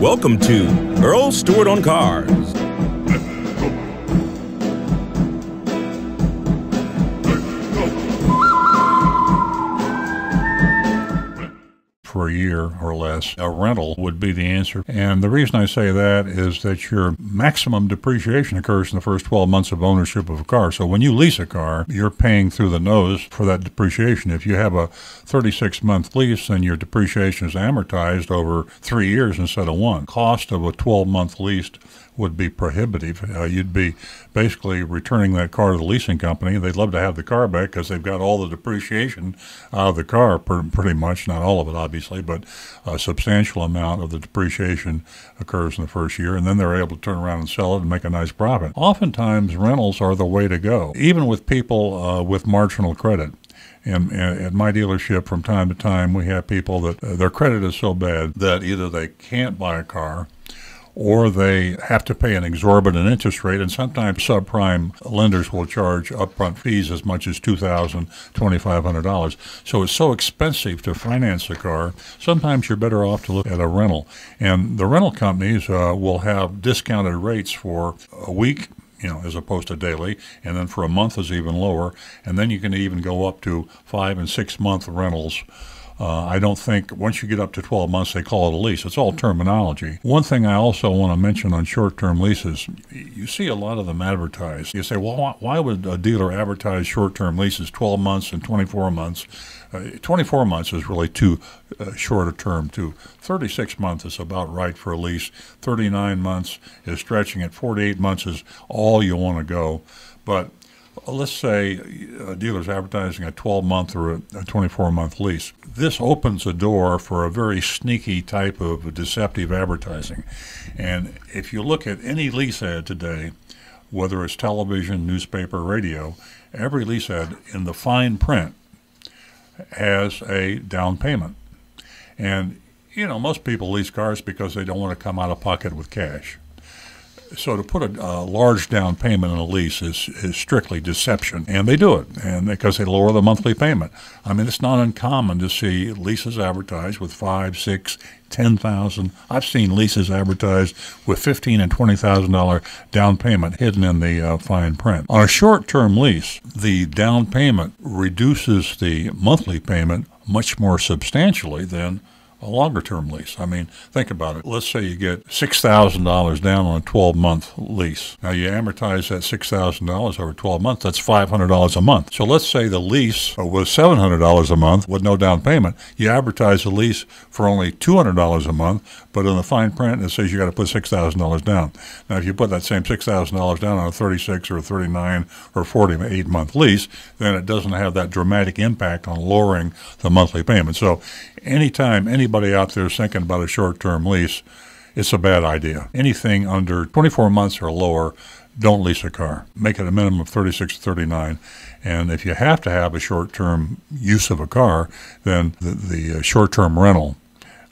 Welcome to Earl Stewart on Cars. for a year or less, a rental would be the answer. And the reason I say that is that your maximum depreciation occurs in the first 12 months of ownership of a car. So when you lease a car, you're paying through the nose for that depreciation. If you have a 36 month lease, then your depreciation is amortized over three years instead of one. Cost of a 12 month lease would be prohibitive. Uh, you'd be basically returning that car to the leasing company. They'd love to have the car back because they've got all the depreciation out of the car, pretty much. Not all of it, obviously, but a substantial amount of the depreciation occurs in the first year, and then they're able to turn around and sell it and make a nice profit. Oftentimes, rentals are the way to go, even with people uh, with marginal credit. And at my dealership, from time to time, we have people that uh, their credit is so bad that either they can't buy a car or they have to pay an exorbitant interest rate. And sometimes subprime lenders will charge upfront fees as much as $2,000, $2,500. So it's so expensive to finance a car, sometimes you're better off to look at a rental. And the rental companies uh, will have discounted rates for a week, you know, as opposed to daily, and then for a month is even lower, and then you can even go up to five and six month rentals uh, I don't think once you get up to 12 months, they call it a lease. It's all terminology. One thing I also want to mention on short term leases, you see a lot of them advertised. You say, well, why would a dealer advertise short term leases 12 months and 24 months? Uh, 24 months is really too uh, short a term, too. 36 months is about right for a lease. 39 months is stretching it. 48 months is all you want to go. But uh, let's say uh, a dealer's advertising a 12 month or a 24 month lease this opens a door for a very sneaky type of deceptive advertising. And if you look at any lease ad today, whether it's television, newspaper, radio, every lease ad in the fine print has a down payment. And, you know, most people lease cars because they don't want to come out of pocket with cash. So to put a, a, large down payment on a lease is, is strictly deception, and they do it, and because they lower the monthly payment. I mean, it's not uncommon to see leases advertised with five, six, ten thousand. I've seen leases advertised with fifteen and twenty thousand dollar down payment hidden in the uh, fine print. On a short-term lease, the down payment reduces the monthly payment much more substantially than a longer term lease. I mean, think about it. Let's say you get $6,000 down on a 12 month lease. Now you amortize that $6,000 over 12 months, that's $500 a month. So let's say the lease was $700 a month with no down payment. You advertise the lease for only $200 a month, but in the fine print it says you got to put $6,000 down. Now if you put that same $6,000 down on a 36 or a 39 or 48 month lease, then it doesn't have that dramatic impact on lowering the monthly payment. So anytime any anybody out there thinking about a short term lease, it's a bad idea. Anything under 24 months or lower, don't lease a car. Make it a minimum of 36 to 39. And if you have to have a short term use of a car, then the, the uh, short term rental.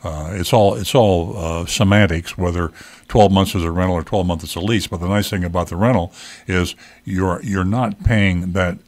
Uh, it's all it's all uh, semantics whether 12 months is a rental or 12 months is a lease. But the nice thing about the rental is you're you're not paying that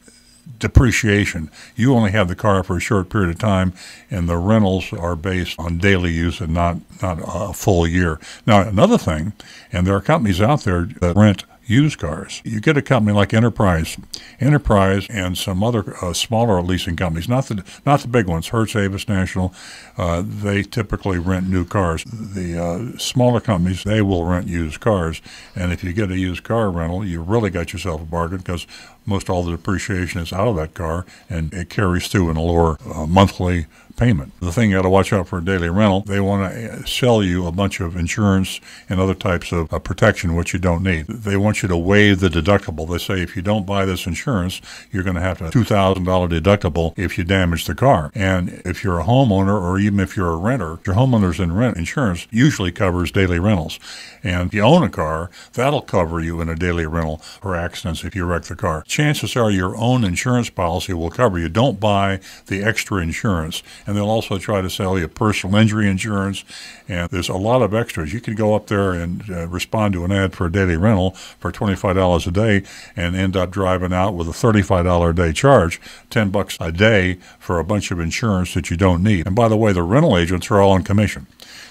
depreciation. You only have the car for a short period of time, and the rentals are based on daily use and not not a full year. Now, another thing, and there are companies out there that rent used cars. You get a company like Enterprise, Enterprise, and some other uh, smaller leasing companies, not the not the big ones, Hertz, Avis, National. Uh, they typically rent new cars. The uh, smaller companies they will rent used cars, and if you get a used car rental, you really got yourself a bargain because most all the depreciation is out of that car and it carries through in a lower uh, monthly payment. The thing you got to watch out for a daily rental, they want to eh, sell you a bunch of insurance and other types of uh, protection, which you don't need. They want you to waive the deductible. They say if you don't buy this insurance, you're going to have a $2,000 deductible if you damage the car. And if you're a homeowner or even if you're a renter, your homeowner's in rent insurance usually covers daily rentals. And if you own a car, that'll cover you in a daily rental for accidents if you wreck the car chances are your own insurance policy will cover you. Don't buy the extra insurance. And they'll also try to sell you personal injury insurance. And there's a lot of extras. You can go up there and uh, respond to an ad for a daily rental for $25 a day and end up driving out with a $35 a day charge, 10 bucks a day for a bunch of insurance that you don't need. And by the way, the rental agents are all on commission.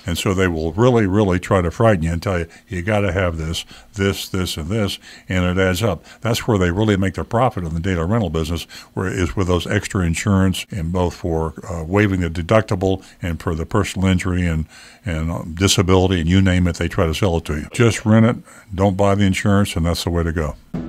And so they will really, really try to frighten you and tell you, you got to have this, this, this, and this, and it adds up. That's where they really make their profit in the daily rental business where is with those extra insurance and both for uh, waiving the deductible and for the personal injury and and um, disability and you name it, they try to sell it to you. Just rent it, don't buy the insurance, and that's the way to go.